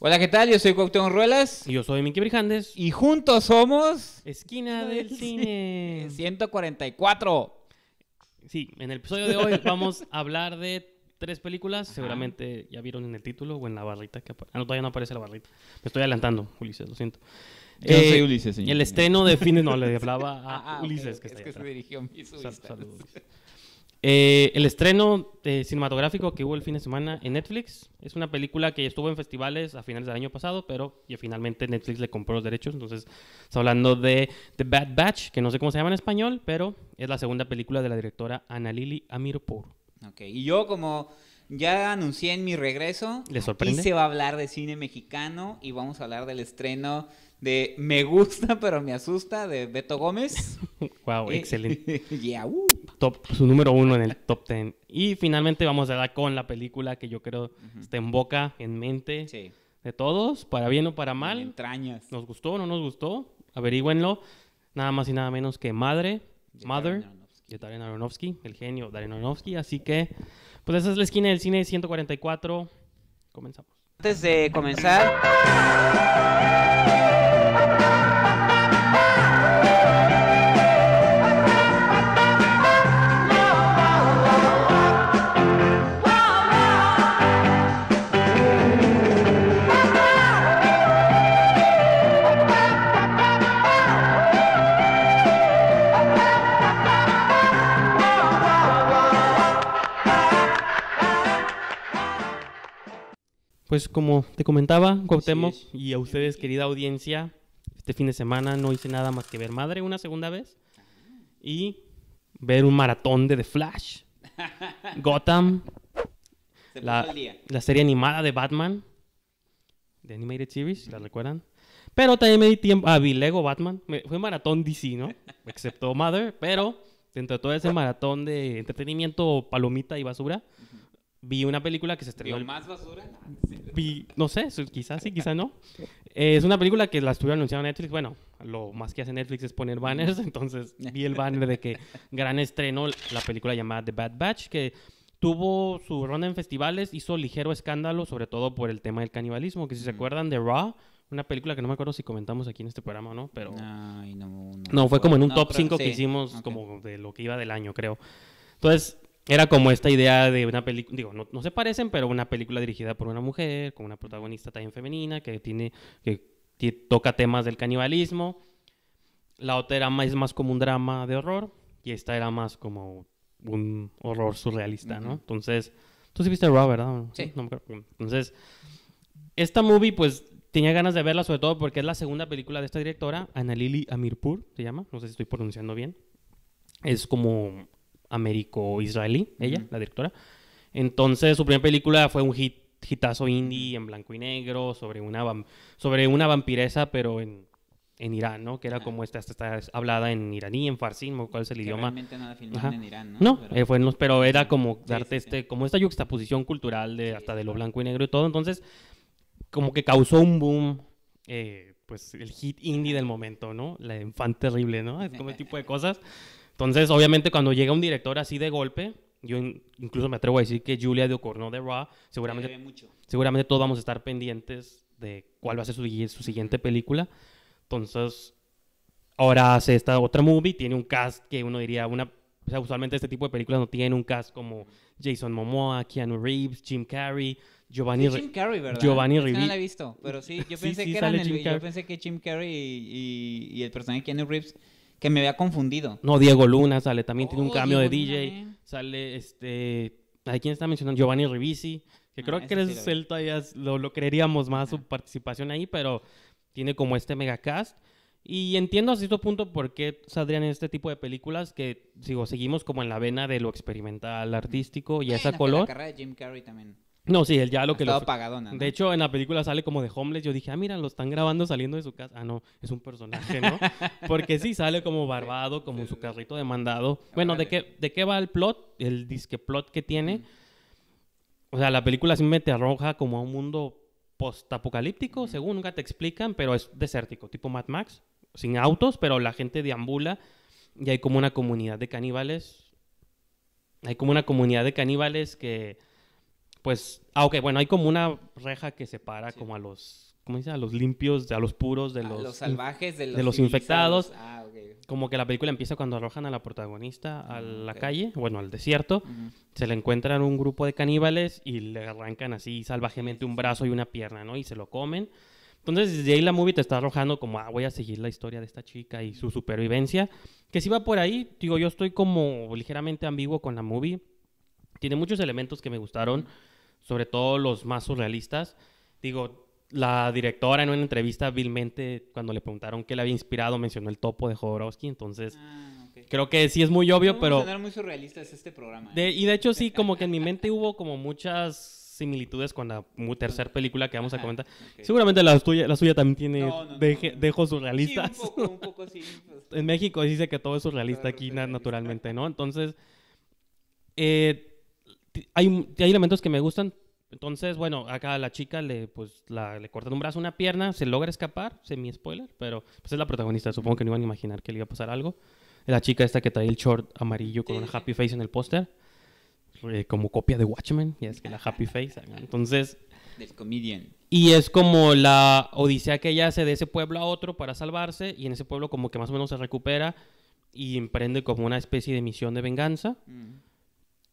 Hola, ¿qué tal? Yo soy Cuauhtémoc Ruelas. Y yo soy Miki Brijández. Y juntos somos... Esquina del Cine. 144. Sí, en el episodio de hoy vamos a hablar de tres películas. Seguramente ya vieron en el título o en la barrita. Que ah, no, todavía no aparece la barrita. Me estoy adelantando, Ulises, lo siento. Yo soy eh, Ulises, señor. El estreno de fines... No, le hablaba a ah, Ulises, que está Es que se dirigió a mí, saludos, eh, el estreno eh, cinematográfico que hubo el fin de semana en Netflix es una película que estuvo en festivales a finales del año pasado, pero ya finalmente Netflix le compró los derechos. Entonces, está hablando de The Bad Batch, que no sé cómo se llama en español, pero es la segunda película de la directora Ana Lili Amirpour. y yo como ya anuncié en mi regreso, sorprende? Aquí se va a hablar de cine mexicano y vamos a hablar del estreno de Me gusta pero me asusta de Beto Gómez. wow, eh, excelente. yeah, Top, su número uno en el top ten. Y finalmente vamos a dar con la película que yo creo está en boca, en mente de todos, para bien o para mal. entrañas. ¿Nos gustó o no nos gustó? Averígüenlo. Nada más y nada menos que Madre, de Mother, de Darren Aronofsky, el genio Darren Aronofsky. Así que, pues esa es la esquina del cine 144. Comenzamos. Antes de comenzar... Pues como te comentaba, Cuauhtémoc, y a ustedes, querida audiencia, este fin de semana no hice nada más que ver Madre una segunda vez y ver un maratón de The Flash, Gotham, la, serie animada de Batman, de Animated Series, ¿la recuerdan? Pero también me di tiempo. a ah, vi Lego Batman. fue maratón DC, ¿no? Excepto Mother. Pero dentro de todo ese maratón de entretenimiento, palomita y basura, vi una película que se estrenó. El... más basura? Vi, no sé, quizás sí, quizás no. Eh, es una película que la estuvieron anunciando en Netflix. Bueno, lo más que hace Netflix es poner banners. Entonces vi el banner de que gran estreno la película llamada The Bad Batch, que tuvo su ronda en festivales, hizo ligero escándalo, sobre todo por el tema del canibalismo. Que si se acuerdan de Raw, una película que no me acuerdo si comentamos aquí en este programa, o ¿no? Pero. no, fue como en un top 5 que hicimos, como de lo que iba del año, creo. Entonces, era como esta idea de una película, digo, no, no, se parecen, pero una película dirigida por una mujer, con una protagonista también femenina, que tiene, que toca temas del canibalismo. La otra era más, más como un drama de horror, y esta era más como un horror surrealista, ¿no? Entonces, tú sí viste Raw, ¿verdad? Sí. No, entonces, esta movie, pues, tenía ganas de verla, sobre todo porque es la segunda película de esta directora, Annalili Amirpur, se llama, no sé si estoy pronunciando bien. Es como américo-israelí, ella, la directora. Entonces, su primera película fue un hit, hitazo indie en blanco y negro sobre una, sobre una vampiresa, pero en, en Irán, ¿no? Que era ah. como esta, esta, esta, hablada en iraní, en farsi, no cuál es el idioma. no en Irán, ¿no? pero, eh, fue, pero era como darte este, como esta juxtaposición cultural de hasta de lo blanco y negro y todo. Entonces, como que causó un boom, eh, pues el hit indie del momento, ¿no? La fan terrible, ¿no? Es como el tipo de cosas. Entonces, obviamente, cuando llega un director así de golpe, yo incluso me atrevo a decir que Julia de Ocorno de Raw, seguramente, seguramente todos vamos a estar pendientes de cuál va a ser su, su siguiente película. Entonces, ahora hace esta otra movie, tiene un cast que uno diría, una, usualmente este tipo de películas no tienen un cast como Jason Momoa, Keanu Reeves, Jim Carrey, Giovanni, sí, Jim Carrey, ¿verdad? Giovanni No la he visto, pero sí, yo pensé, que era que, el, yo pensé que Jim Carrey y el personaje de Keanu Reeves que me había confundido. No, Diego Luna sale, también tiene un oh, cambio de DJ. Eh. Sale este. ¿A quién está mencionando? Giovanni Ribisi, que ah, creo que él, el, lo, todavía lo, lo, creeríamos más su participación ahí, pero tiene como este megacast. Y entiendo a cierto punto por qué saldrían este tipo de películas que, digo, seguimos como en la vena de lo experimental, artístico y ah, esa color. La carrera de Jim Carrey también. No, sí, él ya lo que lo. De hecho, en la película sale como de homeless. Yo dije, ah, mira, lo están grabando saliendo de su casa. Ah, no, es un personaje, ¿no? Porque sí sale como barbado, como en su carrito demandado. Bueno, ¿de qué, ¿de qué va el plot? El disque plot que tiene. O sea, la película sí me te arroja como a un mundo postapocalíptico, según nunca te explican, pero es desértico, tipo Mad Max, sin autos, pero la gente deambula y hay como una comunidad de caníbales. Hay como una comunidad de caníbales que pues, ah, ok, bueno, hay como una reja que separa como a los, ¿cómo dice? A los limpios, a los puros, de los... los salvajes, de los, infectados. Ah, como que la película empieza cuando arrojan a la protagonista a ah, la calle, bueno, al desierto, se le encuentran un grupo de caníbales y le arrancan así salvajemente un brazo y una pierna, ¿no? Y se lo comen. Entonces, desde ahí la movie te está arrojando como, ah, voy a seguir la historia de esta chica y su supervivencia. Que si va por ahí, digo, yo estoy como ligeramente ambiguo con la movie. Tiene muchos elementos que me gustaron sobre todo los más surrealistas. Digo, la directora en una entrevista vilmente, cuando le preguntaron qué le había inspirado, mencionó el topo de Jodorowsky, entonces ah, creo que sí es muy obvio, Vamos pero... A muy surrealista. este programa. ¿eh? y de hecho sí, como que en mi mente hubo como muchas similitudes con la tercera película que vamos a comentar. Seguramente la suya, la suya también tiene dejos surrealistas. un poco, un poco sí. en México dice que todo es surrealista aquí, naturalmente, ¿no? Entonces, eh, hay, elementos que me gustan. Entonces, bueno, acá a la chica le, pues, le cortan un brazo, una pierna, se logra escapar, semi-spoiler, pero pues, es la protagonista, supongo que no iban a imaginar que le iba a pasar algo. La chica esta que trae el short amarillo con una happy face en el póster, eh, como copia de Watchmen, y es que la happy face. Entonces... Del comedian. Y es como la odisea que ella hace de ese pueblo a otro para salvarse y en ese pueblo como que más o menos se recupera y emprende como una especie de misión de venganza. Mm.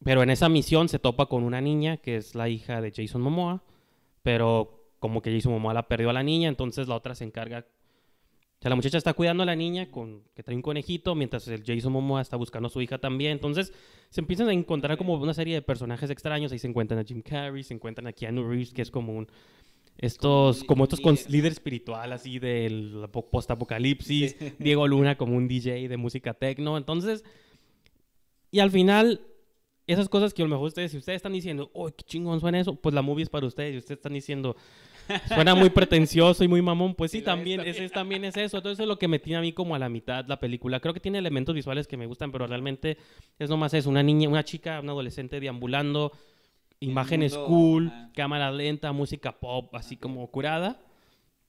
Pero en esa misión se topa con una niña que es la hija de Jason Momoa, pero como que Jason Momoa la perdió a la niña, entonces la otra se encarga. O sea, la muchacha está cuidando a la niña con que trae un conejito, mientras el Jason Momoa está buscando a su hija también. Entonces se empiezan a encontrar como una serie de personajes extraños. Ahí se encuentran a Jim Carrey, se encuentran a Keanu Reeves, que es como un estos como, estos líder. espiritual así del post apocalipsis Diego Luna como un DJ de música techno entonces y al final esas cosas que a lo mejor ustedes, si ustedes están diciendo, uy, qué chingón suena eso, pues la movie es para ustedes. Y ustedes están diciendo, suena muy pretencioso y muy mamón. Pues sí, también, también es eso. Entonces eso es lo que me tiene a mí como a la mitad la película. Creo que tiene elementos visuales que me gustan, pero realmente es nomás eso. Una niña, una chica, una adolescente deambulando, imágenes cool, cámara lenta, música pop, así como curada.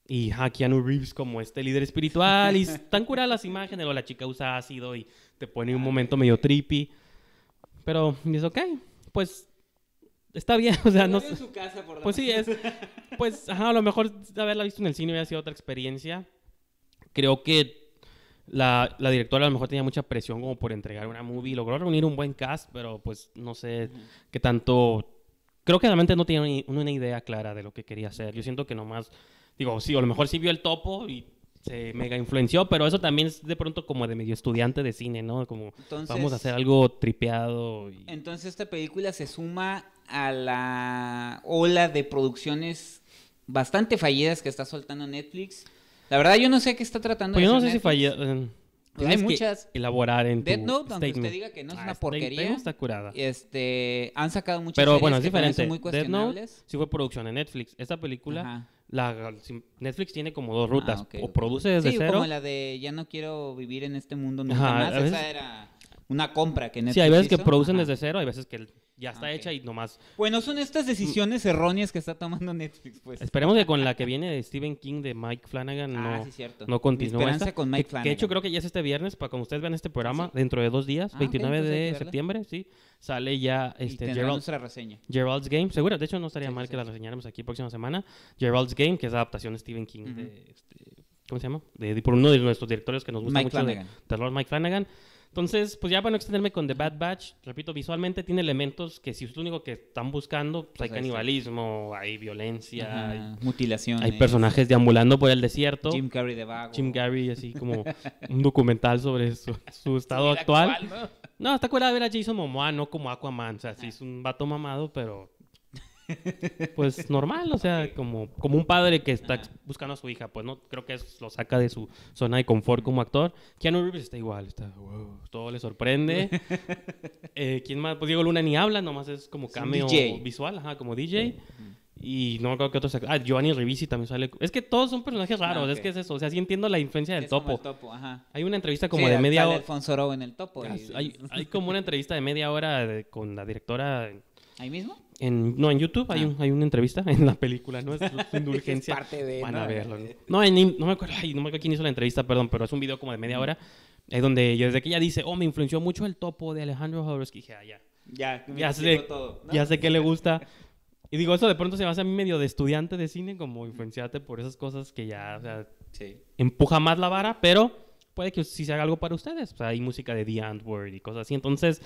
Y a Keanu Reeves como este líder espiritual. Y están curadas las imágenes. O la chica usa ácido y te pone un momento medio trippy. Pero dice, ok, pues está bien, o sea, no su casa, por Pues sí, es. Pues, ajá, a lo mejor haberla visto en el cine hubiera sido otra experiencia. Creo que la, la, directora a lo mejor tenía mucha presión como por entregar una movie. Logró reunir un buen cast, pero pues no sé qué tanto. Creo que realmente no tenía una idea clara de lo que quería hacer. Yo siento que nomás. Digo, sí, a lo mejor sí vio el topo y se mega influenció, pero eso también es de pronto como de medio estudiante de cine, ¿no? Como vamos a hacer algo tripeado. Y... Entonces esta película se suma a la ola de producciones bastante fallidas que está soltando Netflix. La verdad yo no sé qué está tratando. Pues de Pues yo no sé si falla. Eh, hay muchas. Elaborar en Dead Note, aunque usted diga que no es ah, una porquería. está curada. Este, han sacado muchas Pero bueno, es diferente. Muy cuestionables. Note sí fue producción en Netflix. Esta película Netflix tiene como dos ah, rutas. o produce desde sí, cero. como la de ya no quiero vivir en este mundo nunca más. Esa era una compra que Netflix Sí, hay veces que producen desde cero, hay veces que ya está ah, hecha y nomás... Bueno, son estas decisiones erróneas que está tomando Netflix, pues. Esperemos que con la que viene de Stephen King, de Mike Flanagan, ah, no, sí, no continúe. esperanza con Mike Flanagan. de hecho creo que ya es este viernes, para como ustedes vean este programa, dentro de dos días, 29 ah, de septiembre, sí, sale ya este, nuestra reseña. Gerald's Game. Seguro, de hecho no estaría mal que la reseñáramos aquí próxima semana. Gerald's Game, que es la adaptación de Stephen King este, ¿Cómo se llama? De, por uno de nuestros directores que nos gusta mucho. Mike Flanagan. Entonces, pues ya para no extenderme con The Bad Batch, repito, visualmente tiene elementos que si es lo único que están buscando, pues, hay pues canibalismo, hay violencia, hay mutilación. Hay personajes deambulando por el desierto. Jim Carrey de Jim Gary así como un documental sobre su, su estado actual. ¿no? está está de ver a Jason Momoa, no como Aquaman, o sea, sí ah. es un vato mamado, pero pues normal, o sea, como, como un padre que está buscando a su hija, pues no creo que lo saca de su zona de confort como actor. Keanu Reeves está igual, está, wow, todo le sorprende. Eh, ¿Quién más? Pues Diego Luna ni habla, nomás es como cameo visual, ajá, como DJ. Y no creo que qué otros. Ah, Giovanni Rivisi también sale. Es que todos son personajes raros, ah, es que es eso. O sea, sí entiendo la influencia del topo. Hay una entrevista como de media hora. Alfonso en el topo. Ah, hay, como una entrevista de media hora con la directora. ¿Ahí mismo? En, no, en YouTube hay, ah. un, hay una entrevista en la película, ¿no? Es indulgencia. parte de. Van a verlo. No, eh. no me acuerdo, no me acuerdo quién hizo la entrevista, perdón, pero es un video como de media hora. Es eh, donde yo desde que ella dice, oh, me influenció mucho el topo de Alejandro Jodorowsky. Dije, ah, ya. Ya, ya sé, ya sé qué le gusta. Y digo, eso de pronto se me hace a mí medio de estudiante de cine, como influenciarte por esas cosas que ya, o sea, sí. empuja más la vara, pero puede que sí se haga algo para ustedes. O sea, hay música de The Antwoord y cosas así. Entonces,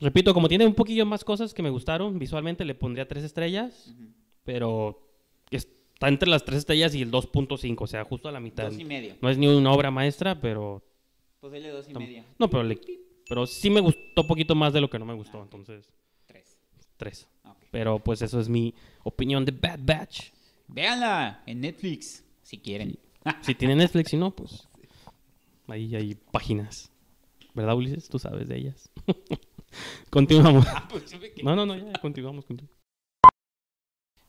Repito, como tiene un poquillo más cosas que me gustaron, visualmente le pondría tres estrellas, pero está entre las tres estrellas y el 2.5, o sea, justo a la mitad. Dos y medio. No es ni una obra maestra, pero... Pues dos y no, No, pero, le, pero sí me gustó un poquito más de lo que no me gustó, ah, entonces... Tres. Tres. Pero pues eso es mi opinión de Bad Batch. Véanla en Netflix, si quieren. si tienen Netflix, y no, pues ahí hay páginas. ¿Verdad, Ulises? Tú sabes de ellas. continuamos. Ah, pues, no, no, no, ya, continuamos,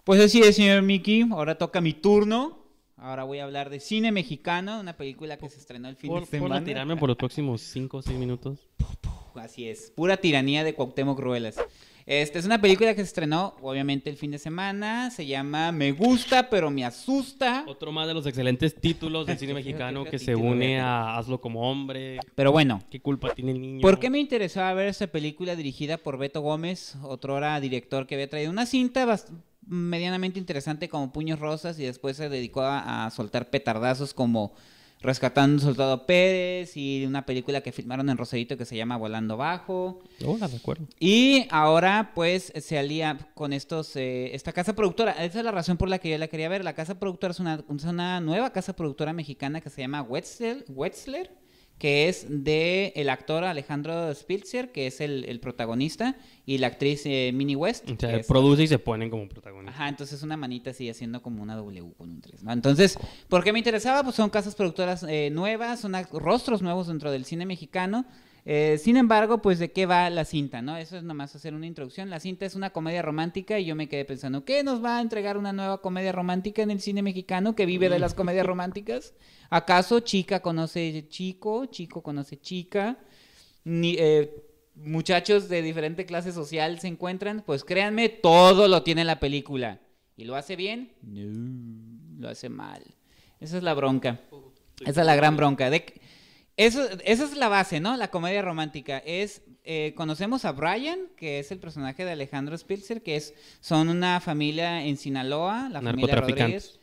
Pues así es, señor Mickey. Ahora toca mi turno. Ahora voy a hablar de cine mexicano, una película que se estrenó el fin por, de semana. Por tirarme por los próximos 5 o 6 minutos. Así es, pura tiranía de Cuauhtémoc Ruelas. Este, es una película que se estrenó, obviamente, el fin de semana. Se llama Me gusta, pero me asusta. Otro más de los excelentes títulos del cine mexicano que se une a Hazlo como hombre. Pero bueno. ¿Qué culpa tiene el niño? ¿Por qué me interesaba ver esta película dirigida por Beto Gómez, otro director que había traído una cinta medianamente interesante como Puños Rosas y después se dedicó a soltar petardazos como Rescatando a soldado Pérez y una película que filmaron en Roserito que se llama Volando Bajo. Y ahora pues se alía con estos, eh, esta casa productora. Esa es la razón por la que yo la quería ver. La casa productora es una, una nueva casa productora mexicana que se llama Wetzler. Wetzler que es de el actor Alejandro Spilzer que es el, protagonista, y la actriz eh, Minnie West. O produce y se ponen como protagonistas. Ajá, entonces una manita así haciendo como una W con un 3, Entonces, ¿por qué me interesaba? Pues son casas productoras eh, nuevas, son rostros nuevos dentro del cine mexicano. Eh, sin embargo, pues de qué va la cinta, ¿no? Eso es nomás hacer una introducción. La cinta es una comedia romántica y yo me quedé pensando, ¿qué nos va a entregar una nueva comedia romántica en el cine mexicano que vive de las comedias románticas? ¿Acaso chica conoce chico, chico conoce chica? Eh, muchachos de diferente clase social se encuentran, pues créanme, todo lo tiene la película. ¿Y lo hace bien? No, lo hace mal. Esa es la bronca. Esa es la gran bronca. De eso, esa es la base, ¿no? La comedia romántica. Es, eh, conocemos a Brian, que es el personaje de Alejandro Spitzer, que es, son una familia en Sinaloa, la familia Rodríguez.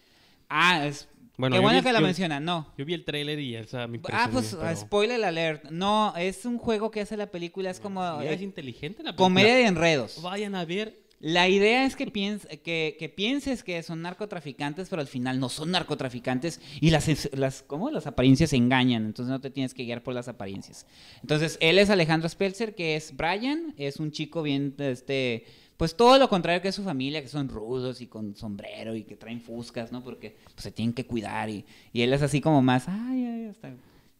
Ah, es, bueno, bueno que la menciona no. Yo vi el tráiler y esa mi Ah, pues spoiler alert. No, es un juego que hace la película, es ah, como... Eh, es inteligente la película. Comedia de enredos. Vayan a ver la idea es que, que, pienses que son narcotraficantes, pero al final no son narcotraficantes y las, las apariencias engañan, entonces no te tienes que guiar por las apariencias. Entonces, él es Alejandro Spelzer, que es Brian, es un chico bien, este, pues todo lo contrario que su familia, que son rudos y con sombrero y que traen fuscas, ¿no? Porque pues, se tienen que cuidar y, él es así como más, ay, ay, hasta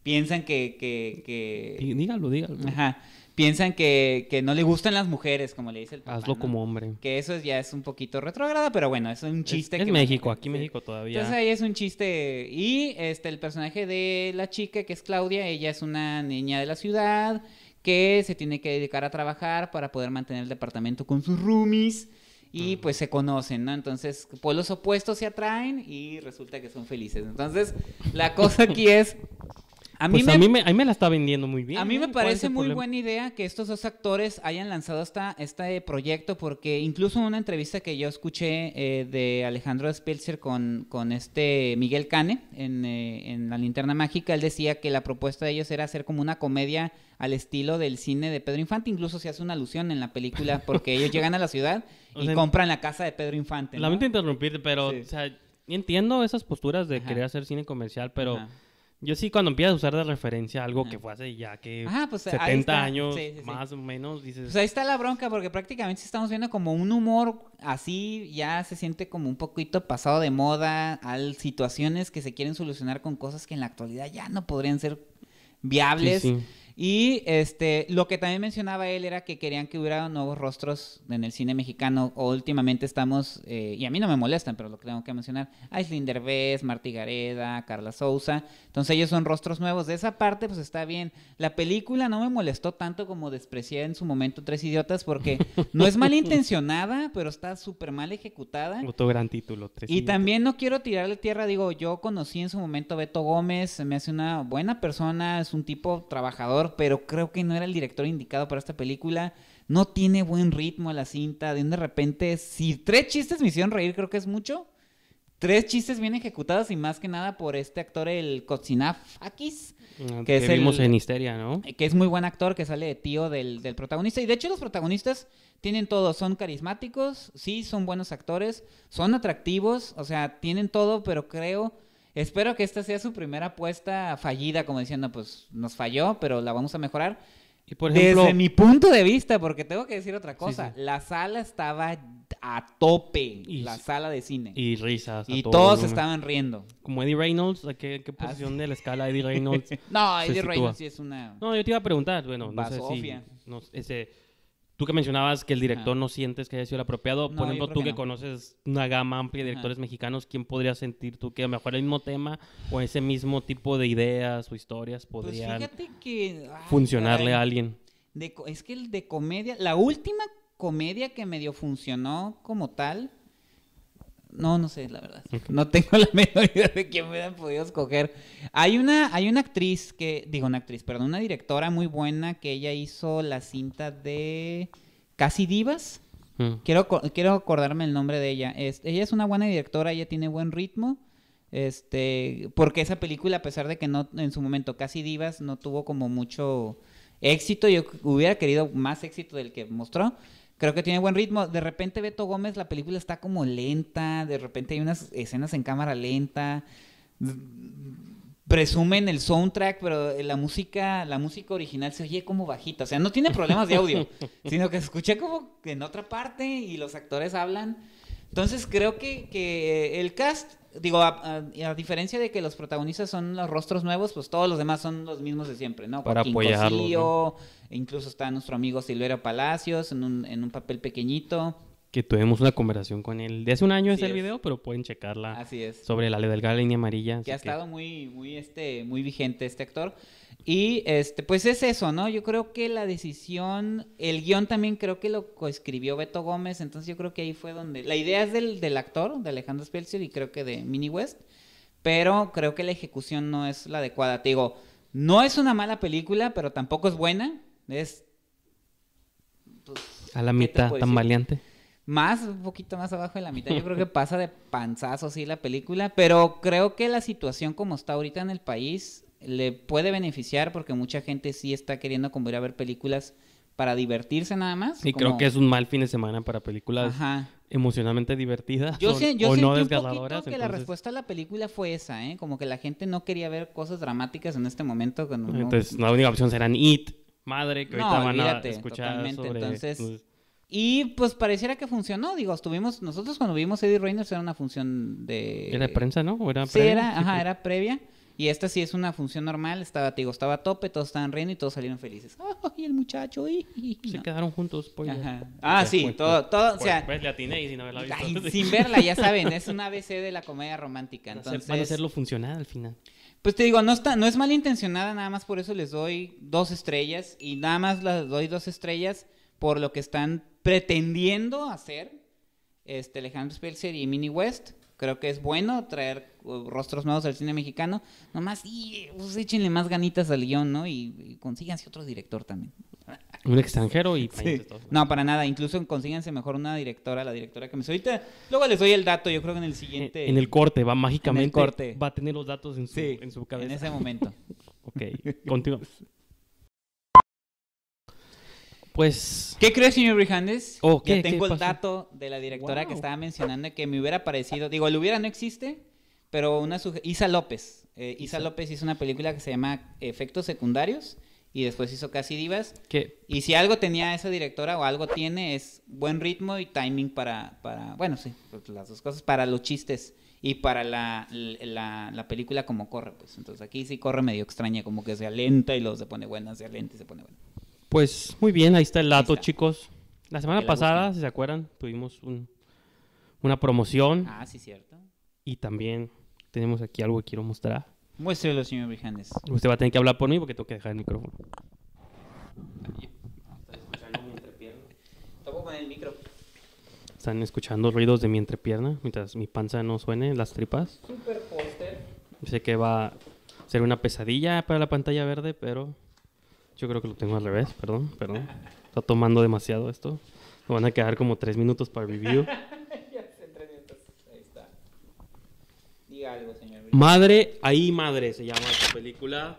piensan que... que, que... Dígalo, dígalo. Ajá piensan que, no le gustan las mujeres, como le dice el papá. Hazlo como hombre. Que eso ya es un poquito retrógrada, pero bueno, es un chiste. Es, México, aquí México todavía. Entonces ahí es un chiste. Y este el personaje de la chica, que es Claudia, ella es una niña de la ciudad que se tiene que dedicar a trabajar para poder mantener el departamento con sus roomies. Y pues se conocen, ¿no? Entonces, pueblos opuestos se atraen y resulta que son felices. Entonces, la cosa aquí es a mí, pues me, a, mí me, la está vendiendo muy bien. A mí ¿eh? me parece muy buena idea que estos dos actores hayan lanzado esta, este proyecto, porque incluso en una entrevista que yo escuché eh, de Alejandro Spilzer con, con este Miguel Cane eh, en, La Linterna Mágica, él decía que la propuesta de ellos era hacer como una comedia al estilo del cine de Pedro Infante. Incluso se hace una alusión en la película porque ellos llegan a la ciudad y compran la casa de Pedro Infante. Lamento interrumpirte, pero entiendo esas posturas de querer hacer cine comercial, pero yo sí, cuando empiezas a usar de referencia algo que fue hace ya que 70 pues, años, más o menos, dices... Pues ahí está la bronca, porque prácticamente estamos viendo como un humor así, ya se siente como un poquito pasado de moda, al situaciones que se quieren solucionar con cosas que en la actualidad ya no podrían ser viables. Y este, lo que también mencionaba él era que querían que hubiera nuevos rostros en el cine mexicano. O últimamente estamos, eh, y a mí no me molestan, pero lo que tengo que mencionar, Aislinder Derbez, Martí Gareda, Carla Souza. Entonces ellos son rostros nuevos. De esa parte, pues está bien. La película no me molestó tanto como desprecié en su momento Tres Idiotas, porque no es malintencionada, pero está súper mal ejecutada. Otro gran título, Tres Y también no quiero tirarle tierra, digo, yo conocí en su momento Beto Gómez, me hace una buena persona, es un tipo trabajador pero creo que no era el director indicado para esta película. No tiene buen ritmo a la cinta. De de repente, si tres chistes me hicieron reír, creo que es mucho. Tres chistes bien ejecutados y más que nada por este actor, el Kotsinafakis. Ah, que, que es en Histeria, ¿no? Que es muy buen actor, que sale de tío del, del protagonista. Y de hecho, los protagonistas tienen todo. Son carismáticos, sí, son buenos actores, son atractivos, o sea, tienen todo, pero creo Espero que esta sea su primera apuesta fallida, como diciendo, pues nos falló, pero la vamos a mejorar. Y por Desde mi punto de vista, porque tengo que decir otra cosa, la sala estaba a tope, la sala de cine. Y risas. Y todos estaban riendo. Como Eddie Reynolds, ¿a qué, ah, posición de la escala Eddie Reynolds? no, Eddie Reynolds sí es una... No, yo te iba a preguntar, bueno, no sé si, ese, Tú que mencionabas que el director no sientes que haya sido el apropiado, por ejemplo, tú que, conoces una gama amplia de directores mexicanos, ¿quién podría sentir tú que a lo mejor el mismo tema o ese mismo tipo de ideas o historias pues podría funcionarle a alguien? es que el de comedia, la última comedia que medio funcionó como tal no, no sé, la verdad. No tengo la menor idea de quién hubieran podido escoger. Hay una, hay una actriz que, digo una actriz, perdón, una directora muy buena que ella hizo la cinta de Casi Divas. Mm. Quiero, quiero acordarme el nombre de ella. Es, ella es una buena directora, ella tiene buen ritmo. Este, porque esa película, a pesar de que no, en su momento Casi Divas no tuvo como mucho éxito, yo hubiera querido más éxito del que mostró. Creo que tiene buen ritmo. De repente Beto Gómez, la película está como lenta, de repente hay unas escenas en cámara lenta. Presumen el soundtrack, pero eh, la música, la música original se oye como bajita. O sea, no tiene problemas de audio, sino que se escucha como en otra parte y los actores hablan. Entonces creo que, que el cast, digo, a, diferencia de que los protagonistas son los rostros nuevos, pues todos los demás son los mismos de siempre, ¿no? Para apoyarlo Incluso está nuestro amigo Silverio Palacios en un, en un papel pequeñito que tuvimos una conversación con él. De hace un año es el video, pero pueden checarla. Así es. Sobre la delgada y amarilla. Que ha estado muy, muy, este, muy vigente este actor. Y este, pues es eso, ¿no? Yo creo que la decisión, el guión también creo que lo coescribió Beto Gómez, entonces yo creo que ahí fue donde... La idea es del, actor, de Alejandro Spelzer y creo que de Mini West, pero creo que la ejecución no es la adecuada. Te digo, no es una mala película, pero tampoco es buena. Es... Pues, a la mitad, tan valiente más, un poquito más abajo de la mitad. Yo creo que pasa de panzazo sí, la película, pero creo que la situación como está ahorita en el país le puede beneficiar porque mucha gente sí está queriendo como ir a ver películas para divertirse nada más. Y creo que es un mal fin de semana para películas emocionalmente divertidas yo o, yo no desgarradoras. que la respuesta a la película fue esa, ¿eh? Como que la gente no quería ver cosas dramáticas en este momento. entonces, la única opción serán It, Madre, que ahorita no, van escuchar Entonces... Y pues pareciera que funcionó, digo, estuvimos, nosotros cuando vimos Eddie Reynolds era una función de... Era de prensa, ¿no? ¿O era sí, era, ajá, pues. era previa. Y esta sí es una función normal, estaba, digo, estaba a tope, todos estaban riendo y todos salieron felices. ¡Ay, el muchacho! Y, Se quedaron juntos, pues. Ajá. Ah, sí, todo, pues. todo, o pues, sea... Pues, le atiné y sin haberla visto. sin verla, ya saben, es una ABC de la comedia romántica, entonces... Van hacerlo funcionar al final. Pues te digo, no, está, no es malintencionada, nada más por eso les doy dos estrellas y nada más las doy dos estrellas por lo que están pretendiendo hacer este, Alejandro Spelcer y Mini West. Creo que es bueno traer uh, rostros nuevos al cine mexicano. Nomás, y, pues, échenle más ganitas al guión, ¿no? Y, consíganse otro director también. Un extranjero y... No, para nada. Incluso consíganse mejor una directora, la directora que me soy. Ahorita, luego les doy el dato, yo creo que en el siguiente... En el corte, va mágicamente. el corte. Va a tener los datos en su, en su cabeza. En ese momento. ok, continuamos. Pues. ¿Qué crees, señor Brijandes? Oh, que tengo el dato de la directora que estaba mencionando que me hubiera parecido. Digo, el hubiera no existe, pero una Isa López. Eh, Isa López hizo una película que se llama Efectos Secundarios y después hizo Casi Divas. ¿Qué? Y si algo tenía esa directora o algo tiene es buen ritmo y timing para. para bueno, sí, pues, las dos cosas, para los chistes y para la, película como corre, pues. Entonces aquí sí corre medio extraña, como que se alenta y luego se pone buena, se alenta y se pone buena. Pues muy bien, ahí está el dato, chicos. La semana pasada, si se acuerdan, tuvimos una promoción. Ah, sí, cierto. Y también tenemos aquí algo que quiero mostrar. Muéstrelo, señor Brijandes. Usted va a tener que hablar por mí porque tengo que dejar el micrófono. Están escuchando ruidos de mi entrepierna mientras mi panza no suene, las tripas. Súper Sé que va a ser una pesadilla para la pantalla verde, pero yo creo que lo tengo al revés, perdón, perdón. Está tomando demasiado esto. Me van a quedar como tres minutos para review. Madre, ahí madre se llama esta película.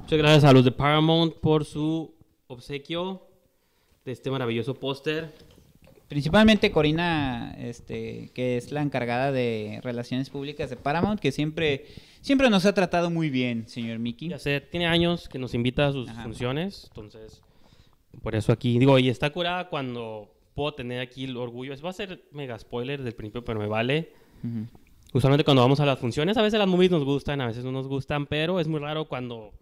Muchas gracias a los de Paramount por su obsequio de este maravilloso póster principalmente Corina, este, que es la encargada de relaciones públicas de Paramount, que siempre, siempre nos ha tratado muy bien, señor Mickey. Ya tiene años que nos invita a sus funciones, entonces por eso aquí digo y está curada cuando puedo tener aquí el orgullo. Es va a ser mega spoiler del principio, pero me vale. Usualmente cuando vamos a las funciones, a veces las movies nos gustan, a veces no nos gustan, pero es muy raro cuando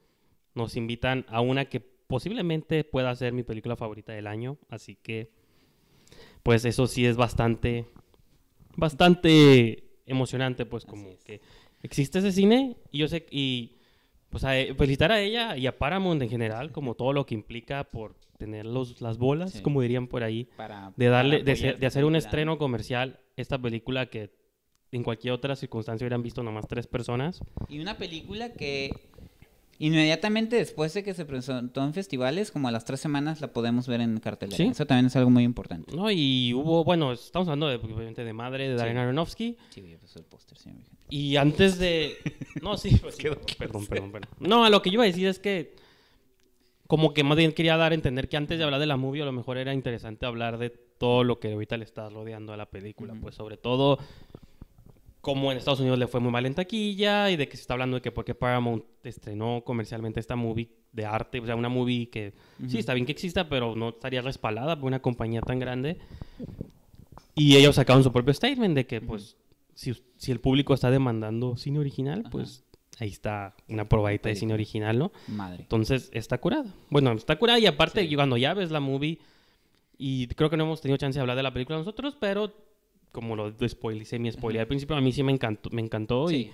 nos invitan a una que posiblemente pueda ser mi película favorita del año, así que pues eso sí es bastante, bastante emocionante, pues como que existe ese cine y yo sé, y pues felicitar a ella y a Paramount en general, como todo lo que implica por tener las bolas, como dirían por ahí, de, darle, de, de, hacer un estreno comercial esta película que en cualquier otra circunstancia hubieran visto nomás tres personas. Y una película que Inmediatamente después de que se presentó en festivales, como a las tres semanas la podemos ver en cartelera. Eso también es algo muy importante. No, y hubo, bueno, estamos hablando de, obviamente de Madre, de Darren sí. Aronofsky. Sí, pues el póster, sí. Y antes de... No, sí, pues, quedó perdón, perdón, perdón. No, a lo que yo iba a decir es que como que más bien quería dar a entender que antes de hablar de la movie a lo mejor era interesante hablar de todo lo que ahorita le está rodeando a la película. Pues sobre todo como en Estados Unidos le fue muy mal en taquilla y de que se está hablando de que porque Paramount estrenó comercialmente esta movie de arte, o sea, una movie que sí está bien que exista, pero no estaría respaldada por una compañía tan grande. Y ellos sacaron su propio statement de que, pues, si, el público está demandando cine original, pues ahí está una probadita de cine original, ¿no? Madre. Entonces está curada. Bueno, está curada y aparte, sí. cuando ya ves la movie, y creo que no hemos tenido chance de hablar de la película nosotros, pero como lo spoilé, Mi spoiler al principio, a mí sí me encantó, me encantó y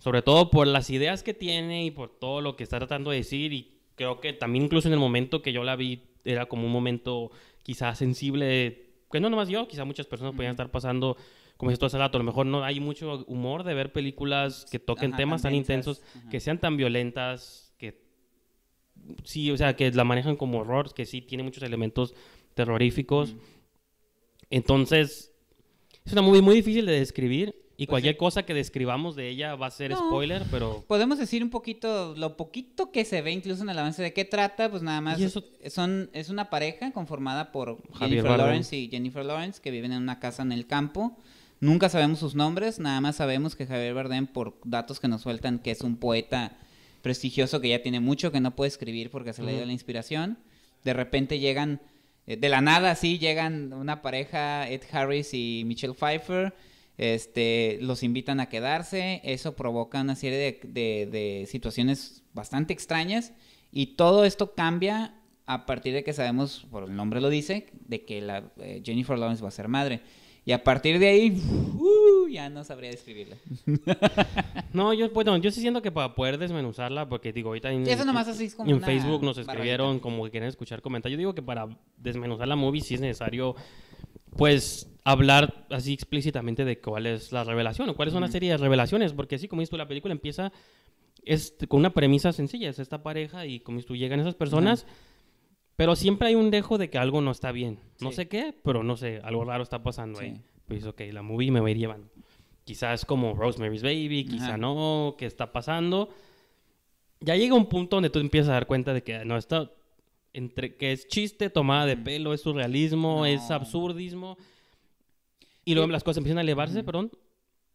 sobre todo por las ideas que tiene y por todo lo que está tratando de decir y creo que también incluso en el momento que yo la vi era como un momento quizás sensible, que no nomás yo, quizás muchas personas Podrían estar pasando como esto hace rato, a lo mejor no hay mucho humor de ver películas que toquen temas tan, intensos, que sean tan violentas, que sí, o sea, que la manejan como horror, que sí tiene muchos elementos terroríficos. Entonces, es una movie muy difícil de describir y pues cualquier cosa que describamos de ella va a ser spoiler, pero... Podemos decir un poquito, lo poquito que se ve incluso en el avance de qué trata, pues nada más son, es una pareja conformada por Jennifer Lawrence y Jennifer Lawrence que viven en una casa en el campo. Nunca sabemos sus nombres, nada más sabemos que Javier Bardem, por datos que nos sueltan, que es un poeta prestigioso que ya tiene mucho, que no puede escribir porque se le dio la inspiración. De repente llegan eh, de la nada, sí, llegan una pareja, Ed Harris y Michelle Pfeiffer, este, los invitan a quedarse, eso provoca una serie de, situaciones bastante extrañas y todo esto cambia a partir de que sabemos, por el nombre lo dice, de que la, eh, Jennifer Lawrence va a ser madre. Y a partir de ahí, ya no sabría describirla. no, yo, bueno, yo sí siento que para poder desmenuzarla, porque digo, ahorita en, Facebook nos escribieron como que quieren escuchar comentarios. Yo digo que para desmenuzar la movie sí es necesario, pues, hablar así explícitamente de cuál es la revelación o cuáles son las series de revelaciones, porque así como dices tú, la película empieza con una premisa sencilla, es esta pareja y como dices tú, llegan esas personas. Pero siempre hay un dejo de que algo no está bien. No sé qué, pero no sé, algo raro está pasando ahí pues ok, la movie me va a ir llevando. Quizás como Rosemary's Baby, quizá no, ¿qué está pasando? Ya llega un punto donde tú empiezas a dar cuenta de que no está entre que es chiste, tomada de pelo, es surrealismo, es absurdismo. Y luego las cosas empiezan a elevarse, perdón,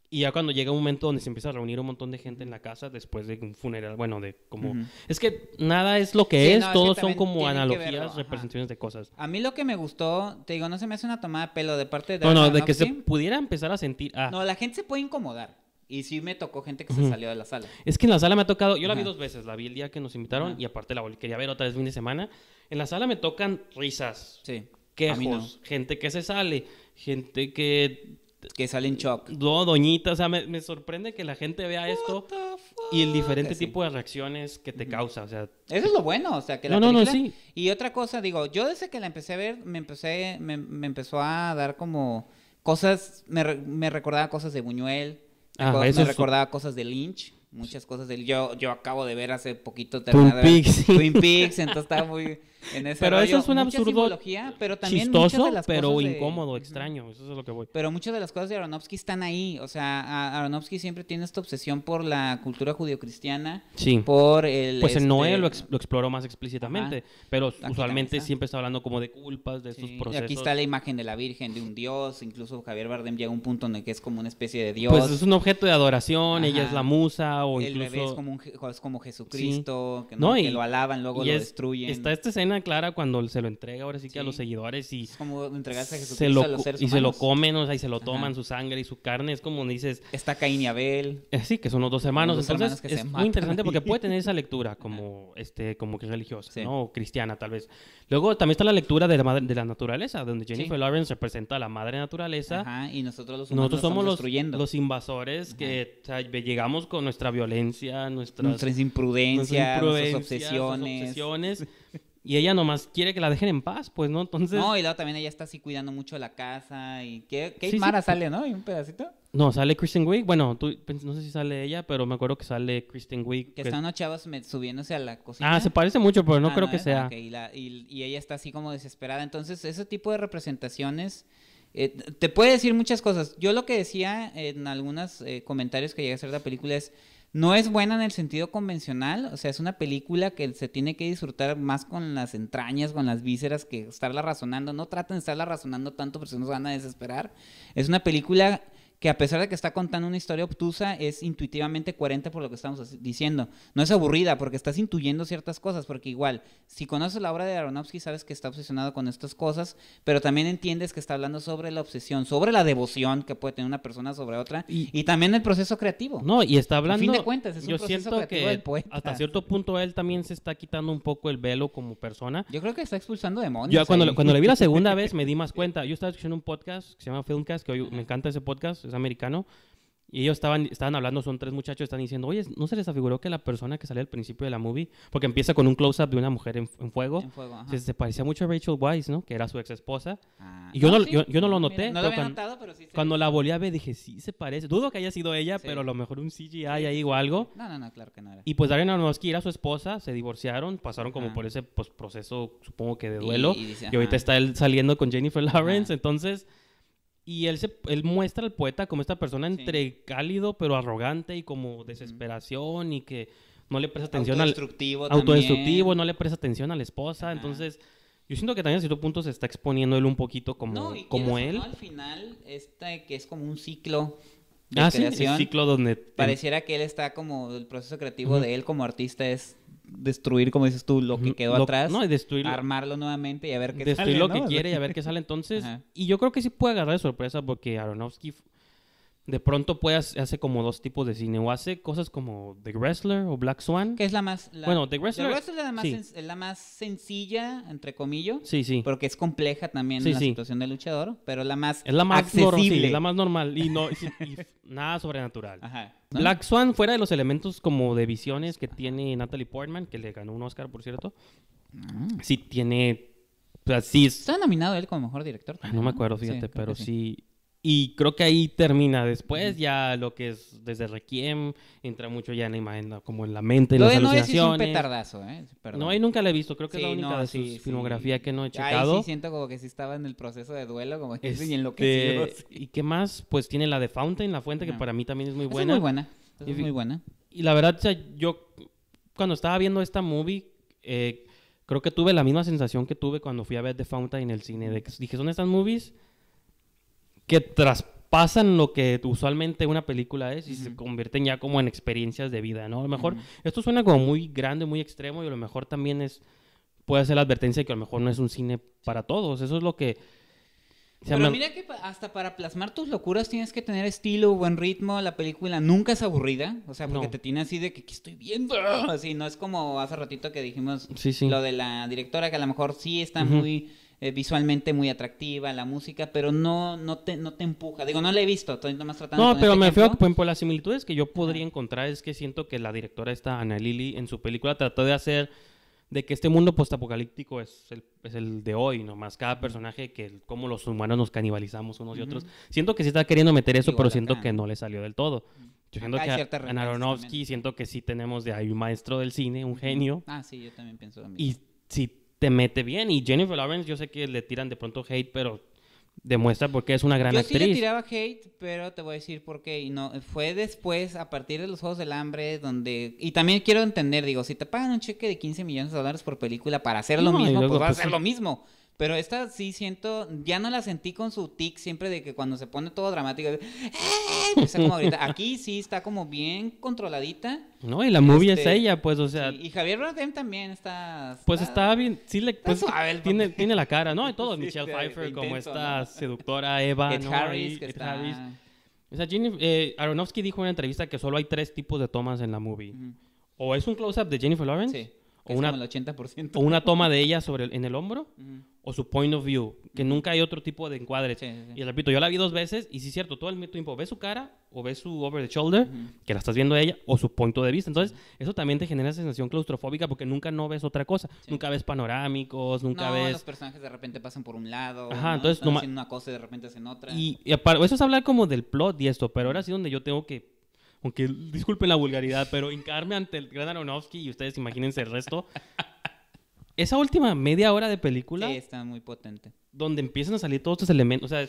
y ya cuando llega un momento donde se empieza a reunir un montón de gente en la casa después de un funeral, bueno, de como... Es que nada es lo que es, todos son como analogías, representaciones de cosas. A mí lo que me gustó, te digo, no se me hace una tomada de pelo de parte de... No, no, de que se pudiera empezar a sentir... Ah. No, la gente se puede incomodar. Y sí me tocó gente que se salió de la sala. Es que en la sala me ha tocado, yo la vi dos veces, la vi el día que nos invitaron y aparte la quería ver otra vez fin de semana. En la sala me tocan risas, sí. quejos, gente que se sale, gente que que salen en eh, shock. No, doñita, o sea, me, sorprende que la gente vea esto y el diferente tipo de reacciones que te causa, o sea. Eso es lo bueno, o sea, que la película... No, no, sí. Y otra cosa, digo, yo desde que la empecé a ver, me empecé, me, empezó a dar como cosas, me, me recordaba cosas de Buñuel, me recordaba cosas de Lynch. Muchas cosas del... Yo, yo acabo de ver hace poquito... Twin Peaks. Twin Peaks, entonces estaba muy pero eso es un absurdo pero también chistoso, pero incómodo, extraño. Eso es lo que voy. Pero muchas de las cosas de Aronofsky están ahí. O sea, Aronofsky siempre tiene esta obsesión por la cultura judio-cristiana. Sí. Por el... Pues en Noé este, lo, exploró más explícitamente, pero usualmente siempre está hablando como de culpas, de sí. estos procesos. Y aquí está la imagen de la Virgen, de un dios. Incluso Javier Bardem llega a un punto en el que es como una especie de dios. Pues es un objeto de adoración, ella es la musa o incluso... es como, como Jesucristo, que, no, y... lo alaban, luego lo destruyen. Está esta escena clara cuando se lo entrega ahora sí que a los seguidores y se lo, y se lo comen, o sea, y se lo toman su sangre y su carne, es como dices, está Caín y Abel. Eh, sí, que son los dos hermanos, entonces es muy interesante porque puede tener esa lectura como este como que religiosa, ¿no? O cristiana tal vez. Luego también está la lectura de la, madre, de la naturaleza, donde Jennifer Lawrence representa a la madre naturaleza. y nosotros los nosotros somos los, los invasores que llegamos con nuestra violencia, nuestras, imprudencia, imprudencias, Nuestras obsesiones Y ella nomás quiere que la dejen en paz, pues, ¿no? Entonces... No, y luego también ella está así cuidando mucho la casa y... qué Mara sale, ¿no? ¿Y un pedacito? No, sale Kristen Wiig. Bueno, tú, pues, no sé si sale ella, pero me acuerdo que sale Kristen Wiig. Que, pues están unos chavos subiéndose a la cocina. Ah, se parece mucho, pero no ah, creo que sea. Y, ella está así como desesperada. Entonces, ese tipo de representaciones... Eh, te puede decir muchas cosas. Yo lo que decía en algunos eh, comentarios que llegué a hacer de la película es no es buena en el sentido convencional, o sea, es una película que se tiene que disfrutar más con las entrañas, con las vísceras, que estarla razonando. No traten de estarla razonando tanto, porque se no van a desesperar. Es una película que a pesar de que está contando una historia obtusa, es intuitivamente coherente por lo que estamos diciendo. No es aburrida porque estás intuyendo ciertas cosas, porque igual, si conoces la obra de Aronofsky, sabes que está obsesionado con estas cosas, pero también entiendes que está hablando sobre la obsesión, sobre la devoción que puede tener una persona sobre otra y, también el proceso creativo. No, y está hablando... A de cuentas, yo siento que Hasta cierto punto él también se está quitando un poco el velo como persona. Yo creo que está expulsando demonios. Yo cuando, cuando le vi la segunda vez me di más cuenta. Yo estaba escuchando un podcast que se llama Filmcast, que hoy me encanta ese podcast es americano, y ellos estaban, estaban hablando, son tres muchachos, están diciendo, oye, ¿no se les afiguró que la persona que sale al principio de la movie, porque empieza con un close-up de una mujer en, fuego, se, parecía mucho a Rachel Weisz, ¿no? Que era su ex esposa. Ah. y yo no, yo, no lo noté. no cuando, pero sí. cuando la volví a ver, dije, sí, se parece. Dudo que haya sido ella, pero a lo mejor un CGI ahí o algo. No, no, no, claro que Y pues Darren Aronofsky era su esposa, se divorciaron, pasaron como por ese pues, proceso, supongo que de duelo. Y, ahorita está él saliendo con Jennifer Lawrence, entonces y él, se, él muestra al poeta como esta persona entre cálido pero arrogante y como desesperación y que no le presta atención autodestructivo al... También. Autodestructivo. no le presta atención a la esposa. Entonces, yo siento que también a cierto punto se está exponiendo él un poquito como, como él. No, al final, este que es como un ciclo de ah, creación. Sí, ciclo donde... Pareciera que él está como... El proceso creativo de él como artista es destruir, como dices tú, lo que quedó atrás, no, destruirlo, armarlo nuevamente y a ver qué sale. Destruir lo que quiere y a ver qué sale entonces. Y yo creo que sí puede agarrar de sorpresa porque Aronofsky de pronto puede hacer, hace como dos tipos de cine o hace cosas como The Wrestler o Black Swan que es la más bueno The Wrestler, es la más, sencilla entre comillas sí sí porque es compleja también la situación del luchador pero la más es la más accesible es la más normal y no nada sobrenatural Ajá, Black Swan fuera de los elementos como de visiones que tiene Natalie Portman que le ganó un Oscar por cierto mm. sí tiene está nominado él como mejor director ah, no me acuerdo fíjate pero sí y creo que ahí termina. Después ya lo que es desde Requiem entra mucho ya en la imagen, como en la mente, en las ¿eh? No es ahí nunca la he visto. Creo que es la única de su filmografía que no he checado. Ahí sí siento como que sí estaba en el proceso de duelo, como que este, ¿Y qué más? Pues tiene la de Fountain, La Fuente, que para mí también es muy buena. Es muy buena. Es muy buena. Y la verdad, yo cuando estaba viendo esta movie... Eh, creo que tuve la misma sensación que tuve cuando fui a ver The Fountain en el cine. dije, son estas movies que traspasan lo que usualmente una película es y se convierten ya como en experiencias de vida, ¿no? A lo mejor esto suena como muy grande, muy extremo y a lo mejor también es puede ser la advertencia de que a lo mejor no es un cine para todos. Eso es lo que Pero mira que hasta para plasmar tus locuras tienes que tener estilo, buen ritmo, la película nunca es aburrida, o sea, porque te tiene así de que estoy viendo, así no es como hace ratito que dijimos lo de la directora que a lo mejor sí está muy eh, visualmente muy atractiva, la música, pero no, no, te, no te empuja. Digo, no la he visto, estoy nomás tratando No, pero este me ...que por, por las similitudes que yo podría encontrar es que siento que la directora esta, Ana Lili, en su película trató de hacer de que este mundo postapocalíptico es el, es el de hoy, nomás cada personaje que como los humanos nos canibalizamos unos y otros. Siento que sí está queriendo meter eso, pero siento que no le salió del todo. siento que en Aronofsky siento que sí tenemos de ahí un maestro del cine, un genio. Ah, sí, yo también pienso Y sí te mete bien. Y Jennifer Lawrence, yo sé que le tiran de pronto hate, pero demuestra porque es una gran actriz. Yo sí le tiraba hate, pero te voy a decir por qué. Y no, fue después, a partir de los ojos del Hambre, donde... Y también quiero entender, digo, si te pagan un cheque de 15 millones de dólares por película para hacer lo mismo, pues, vas a hacer pues, lo mismo. Pero esta sí siento, ya no la sentí con su tic siempre de que cuando se pone todo dramático, eh, Aquí sí está como bien controladita. No, y la movie es este, ella, pues, o sea. Y Javier Bardem también está. pues está bien, sí le. Pues, tiene, tiene la cara, ¿no? Y todo, Michelle Pfeiffer, como esta seductora Eva, Harris, que está... O sea, eh, Aronofsky dijo en una entrevista que solo hay tres tipos de tomas en la movie. O es un close-up de Jennifer Lawrence. Sí. O, es una, como el 80%. o una toma de ella sobre en el hombro o su point of view, que nunca hay otro tipo de encuadre. Sí, sí, Y repito, yo la vi dos veces y sí es cierto, todo el tiempo ves su cara o ves su over the shoulder, que la estás viendo ella, o su punto de vista. Entonces, eso también te genera sensación claustrofóbica porque nunca no ves otra cosa. Nunca ves panorámicos, nunca no, ves... los personajes de repente pasan por un lado, Ajá, entonces, haciendo una cosa y de repente hacen otra. Y, eso es hablar como del plot y esto, pero ahora sí donde yo tengo que aunque disculpen la vulgaridad, pero hincarme ante el gran Aronofsky y ustedes imagínense el resto, esa última media hora de película. Sí, está muy potente. Donde empiezan a salir todos estos elementos. O sea,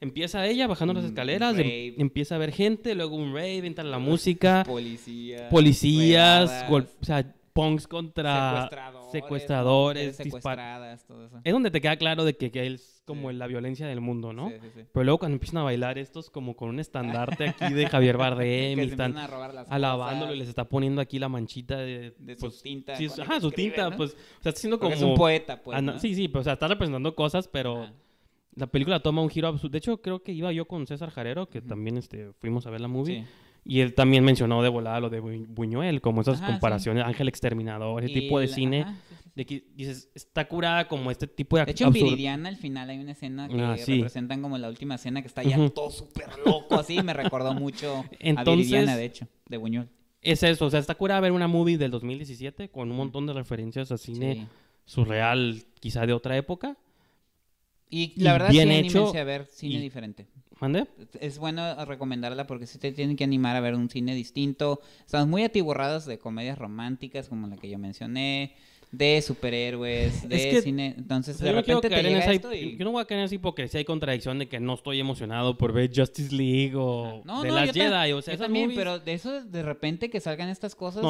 empieza ella bajando las escaleras, em, empieza a ver gente, luego un rave, entra la música. policías. Policías. O sea, punks contra secuestradores, disparadas, todo eso. Es donde te queda claro de que, es como la violencia del mundo, ¿no? Pero luego cuando empiezan a bailar estos como con un estandarte aquí de Javier Bardem, y están alabándolo y les está poniendo aquí la manchita de, de su pues, tinta. tinta, pues, está como... es un poeta, pues. Ah, sí, sí, pero, pues, está representando cosas, pero... Ah. La película toma un giro absurdo. De hecho, creo que iba yo con César Jarero, que también este, fuimos a ver la movie. Y él también mencionó de volada lo de Buñuel, como esas comparaciones, Ángel Exterminador, ese tipo de cine. De que dices, está curada como este tipo de De hecho, Viridiana al final hay una escena que ah, representan como la última escena que está ya todo súper loco así. Me recordó mucho a Viridiana, de hecho, de Buñuel. Es eso, o sea, está curada ver una movie del 2017 con un montón de referencias a cine surreal, quizá de otra época y la verdad bien sí, hecho, a ver cine diferente. Es bueno recomendarla porque si te tienen que animar a ver un cine distinto. Estamos muy atiborrados de comedias románticas como la que yo mencioné de superhéroes, de cine. Entonces, de repente te llega Yo no voy a caer así porque si hay contradicción de que no estoy emocionado por ver Justice League o ah, de las Jedi. O sea, yo también, pero de eso de repente que salgan estas cosas...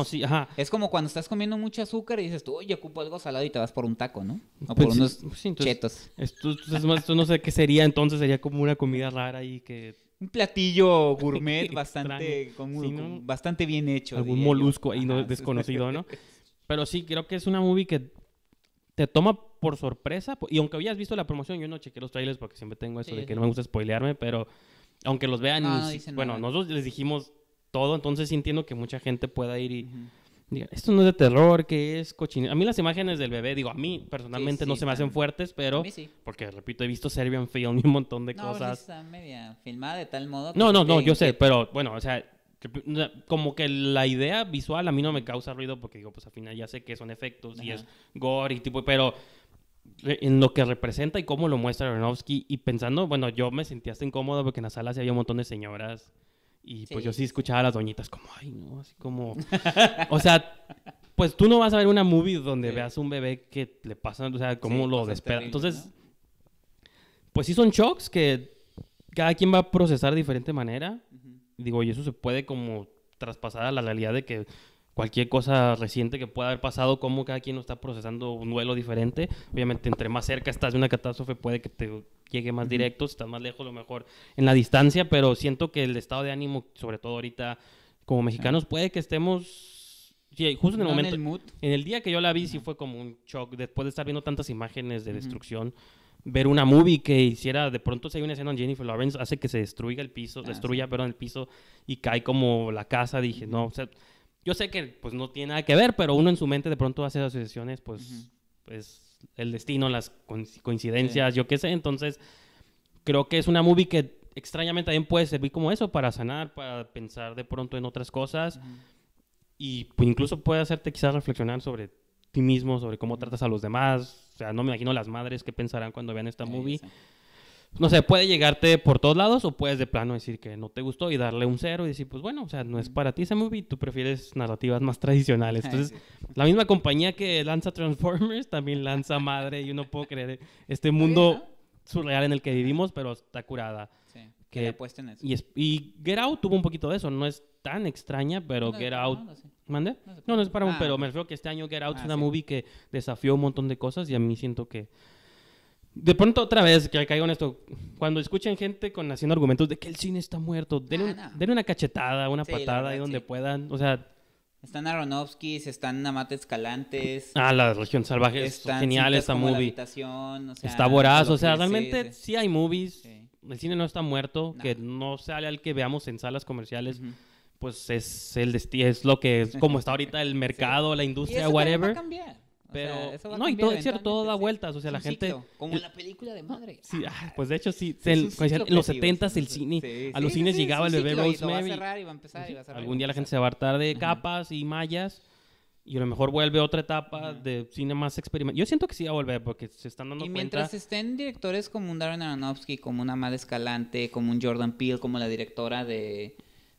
Es como cuando estás comiendo mucho azúcar y dices tú, oye, ocupo algo salado y te vas por un taco, ¿no? O por pues unos chetos. Esto, no sé qué sería entonces. Sería como una comida rara y que un platillo gourmet bastante, bastante bien hecho. Algún molusco ahí no, desconocido, ¿no? Pero sí, creo que es una movie que te toma por sorpresa. Y aunque habías visto la promoción, yo no chequé los trailers porque siempre tengo eso de que no me gusta spoilearme, pero aunque los vean, bueno, nosotros les dijimos todo, entonces entiendo que mucha gente pueda ir y... diga, Esto no es de terror, que es cochinero. A mí las imágenes del bebé, digo, a mí personalmente no se me hacen fuertes, pero. Porque, repito, he visto Serbian Film y un montón de no, pues cosas. Está media filmada de tal modo. no, no, no, yo sé, pero bueno, o sea, como que la idea visual a mí no me causa ruido porque digo, pues al final ya sé que son efectos y es gore y tipo, pero en lo que representa y cómo lo muestra Aronofsky y pensando, bueno, yo me sentía hasta incómodo porque en la sala sí había un montón de señoras y pues yo sí escuchaba a las doñitas como, ay, no, así como, o sea, pues tú no vas a ver una movie donde veas un bebé que le pasan, o sea, cómo lo despeda. Entonces, pues sí son shocks que cada quien va a procesar de diferente manera digo, y eso se puede como traspasar a la realidad de que cualquier cosa reciente que pueda haber pasado, como cada quien está procesando un duelo diferente. Obviamente, entre más cerca estás de una catástrofe, puede que te llegue más directo, si estás más lejos, lo mejor en la distancia, pero siento que el estado de ánimo, sobre todo ahorita, como mexicanos, puede que estemos. justo en el momento. En el, día que yo la vi, sí fue como un shock. Después de estar viendo tantas imágenes de destrucción, ver una movie que hiciera, de pronto si hay una escena en Jennifer Lawrence, hace que se destruya el piso, ah, destruya, pero perdón, el piso y cae como la casa, dije, no, o sea, yo sé que pues no tiene nada que ver, pero uno en su mente de pronto hace asociaciones, pues es pues, el destino, las coincidencias, yo qué sé, entonces creo que es una movie que extrañamente también puede servir como eso, para sanar, para pensar de pronto en otras cosas. Y incluso puede hacerte quizás reflexionar sobre ti mismo, sobre cómo tratas a los demás. O sea, no me imagino las madres que pensarán cuando vean esta movie. No sé, puede llegarte por todos lados o puedes de plano decir que no te gustó y darle un cero y decir, pues bueno, o sea, no es para ti esa movie, tú prefieres narrativas más tradicionales. Entonces, la misma compañía que lanza Transformers también lanza Madre y uno puedo creer este mundo surreal en el que vivimos, pero está curada que, Y, y, Get Out tuvo un poquito de eso, no es tan extraña, pero Get Out... No, ¿Mande? No, no, es para un ah, pero, me refiero que este año Get Out ah, es una movie que desafió un montón de cosas y a mí siento que... De pronto otra vez, que caigo en esto, cuando escuchen gente con haciendo argumentos de que el cine está muerto, denle, ah, una cachetada, una patada ahí donde puedan, o sea, están Aronofskis, están Amate Escalantes. Ah, la región salvaje genial esta movie. está voraz, o sea, realmente sí, hay movies el cine no está muerto, que no sale el que veamos en salas comerciales. Pues es el es lo que es, como está ahorita el mercado, la industria, whatever. Pero no, y todo cierto, todo da vueltas, o sea, la gente como en la película de madre. Sí, ah, pues de hecho sí, en los 70 el cine, a los cines llegaba el bebé Rosemary. Algún día la gente se va a hartar de capas y mallas y a lo mejor vuelve otra etapa de cine más experimental. Yo siento que sí va a volver porque se están dando cuenta. Y mientras estén directores como un Darren Aronofsky, como una Amada Escalante, como un Jordan Peele, como la directora de.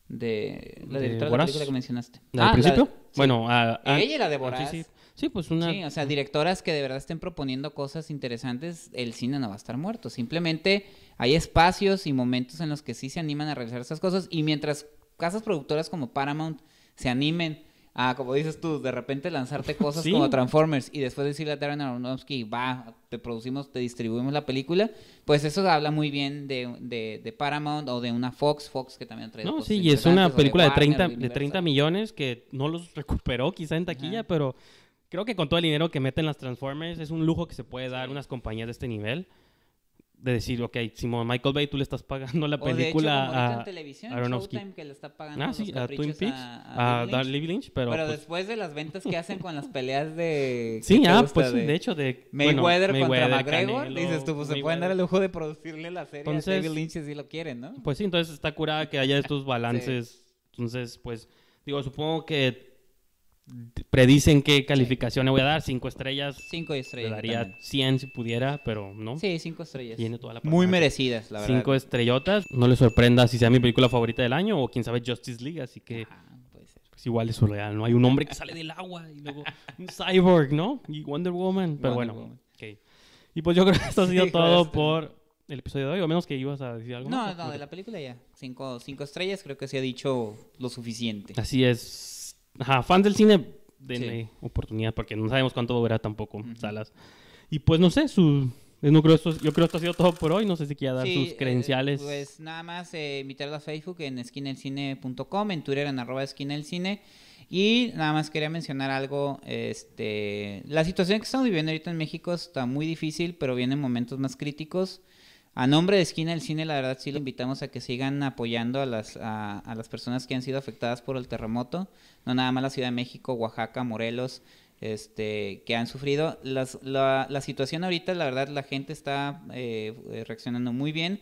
de la directora de, la que mencionaste. ¿Al ah, principio? Bueno, ella la de Borás. Ah, sí, pues una. Sí, o sea, directoras que de verdad estén proponiendo cosas interesantes, el cine no va a estar muerto. Simplemente hay espacios y momentos en los que sí se animan a realizar esas cosas. Y mientras casas productoras como Paramount se animen Ah, como dices tú, de repente lanzarte cosas como Transformers y después decirle a Darren Aronofsky, va, te producimos, te distribuimos la película, pues eso habla muy bien de, Paramount o de una Fox, Fox que también trae... No, sí, y es una película de, 30, de 30 millones que no los recuperó quizá en taquilla, pero creo que con todo el dinero que meten las Transformers es un lujo que se puede dar unas compañías de este nivel de decir, ok, Simón, Michael Bay, tú le estás pagando la película o de a en televisión, Aronofsky. Showtime que le está pagando ah, sí, a Twin Peaks, a, a, Lynch. pero... Pero pues después de las ventas que hacen con las peleas de... Sí, ah, pues de... hecho de... Mayweather, contra McGregor, dices tú, pues se pueden dar el lujo de producirle la serie entonces, Lynch si lo quieren, ¿no? Pues sí, entonces está curada que haya estos balances. Entonces, pues, digo, supongo que predicen qué calificación le voy a dar. Cinco estrellas. Cinco estrellas. Le daría 100 si pudiera, pero no. Sí, cinco estrellas. Tiene toda la Muy merecidas, la verdad. Cinco estrellotas. No le sorprenda si sea mi película favorita del año o quién sabe Justice League, así que... Ah, puede Pues igual es surreal, ¿no? Hay un hombre que sale del agua y luego un cyborg, ¿no? Y Wonder Woman, pero bueno. Y pues yo creo que esto ha sido todo por el episodio de hoy, o menos que ibas a decir algo. No, no, de la película ya. Cinco, cinco estrellas creo que se ha dicho lo suficiente. Así es. Ajá, fans del cine, denle oportunidad, porque no sabemos cuánto durará tampoco Salas. Y pues no sé, su... Eh, no creo yo creo que esto ha sido todo por hoy. No sé si quiera dar sus eh, credenciales. pues nada más eh, a Facebook en Skinelcine.com, en Twitter en arroba Skinelcine Y nada más quería mencionar algo. Este, la situación que estamos viviendo ahorita en México está muy difícil, pero vienen momentos más críticos a nombre de Esquina del Cine, la verdad sí lo invitamos a que sigan apoyando a las, a, las personas que han sido afectadas por el terremoto, no nada más la Ciudad de México, Oaxaca, Morelos, este, que han sufrido. la, la, situación ahorita, la verdad, la gente está eh, eh, reaccionando muy bien.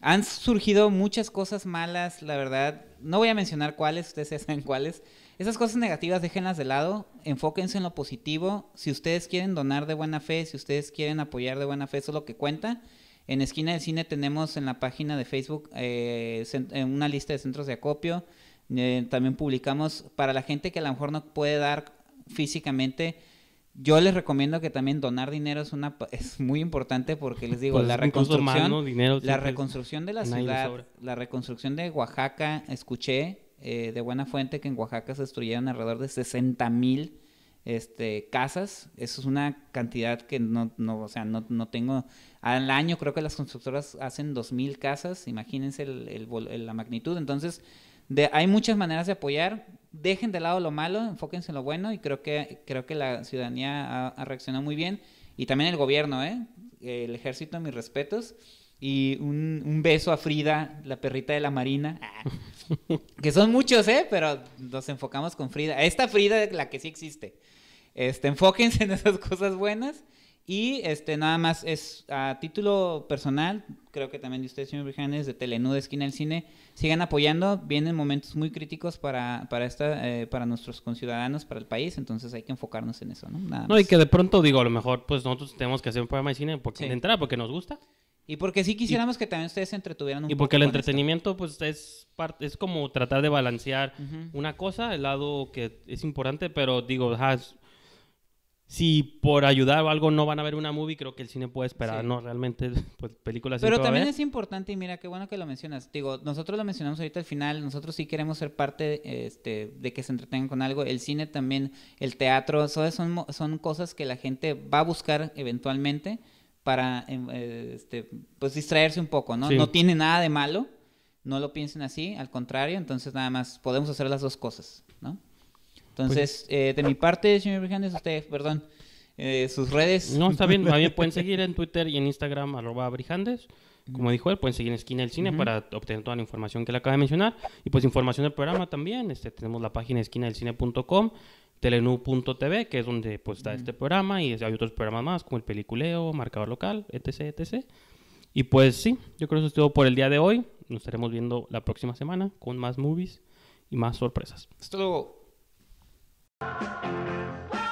Han surgido muchas cosas malas, la verdad. No voy a mencionar cuáles, ustedes saben cuáles. Esas cosas negativas déjenlas de lado, enfóquense en lo positivo. Si ustedes quieren donar de buena fe, si ustedes quieren apoyar de buena fe, eso es lo que cuenta. En Esquina del Cine tenemos en la página de Facebook eh, eh, una lista de centros de acopio. Eh, también publicamos para la gente que a lo mejor no puede dar físicamente. Yo les recomiendo que también donar dinero es una es muy importante porque les digo, pues, la reconstrucción la reconstrucción de la ciudad, la reconstrucción de Oaxaca, escuché de buena fuente que en Oaxaca se destruyeron alrededor de 60 mil este, casas. Eso es una cantidad que no, no o sea, no, tengo. Al año creo que las constructoras hacen 2.000 casas, imagínense la magnitud. Entonces, de, hay muchas maneras de apoyar. Dejen de lado lo malo, enfóquense en lo bueno y creo que, creo que la ciudadanía ha, reaccionado muy bien. Y también el gobierno, ¿eh? El ejército, mis respetos. Y un, beso a Frida, la perrita de la Marina. que son muchos, ¿eh? Pero nos enfocamos con Frida. Esta Frida, es la que sí existe. Este, enfóquense en esas cosas buenas. Y este, nada más es a título personal, creo que también de ustedes, señor Brijanes, de Telenú de Esquina del Cine, sigan apoyando, vienen momentos muy críticos para, para, esta, eh, para nuestros conciudadanos, para el país, entonces hay que enfocarnos en eso, ¿no? Nada más. No, y que de pronto digo, a lo mejor pues nosotros tenemos que hacer un programa de cine porque, de entrada porque nos gusta. Y porque sí quisiéramos que también ustedes se entretuvieran un poco. Y porque el entretenimiento, pues, es parte, es como tratar de balancear una cosa, el lado que es importante, pero digo, has si por ayudar o algo no van a ver una movie, creo que el cine puede esperar, ¿no? Realmente, pues películas... Pero también es importante, y mira, qué bueno que lo mencionas. Digo, nosotros lo mencionamos ahorita al final, nosotros sí queremos ser parte este, de que se entretengan con algo. El cine también, el teatro, son, son cosas que la gente va a buscar eventualmente para, em, eh, este, pues, distraerse un poco, ¿no? No tiene nada de malo, no lo piensen así, al contrario, entonces nada más podemos hacer las dos cosas, ¿no? Pues Entonces, eh, de mi parte, señor Brijandes, usted, perdón, eh, sus redes. No, está bien, también pueden seguir en Twitter y en Instagram, arroba Brijandes. Como dijo él, pueden seguir en Esquina del Cine para obtener toda la información que le acaba de mencionar. Y pues información del programa también. Este, tenemos la página esquina del esquinadelcine.com telenu.tv, que es donde pues, está este programa y hay otros programas más como el peliculeo, marcador local, etc, etc. Y pues sí, yo creo que eso es todo por el día de hoy. Nos estaremos viendo la próxima semana con más movies y más sorpresas. Esto luego. Whoa!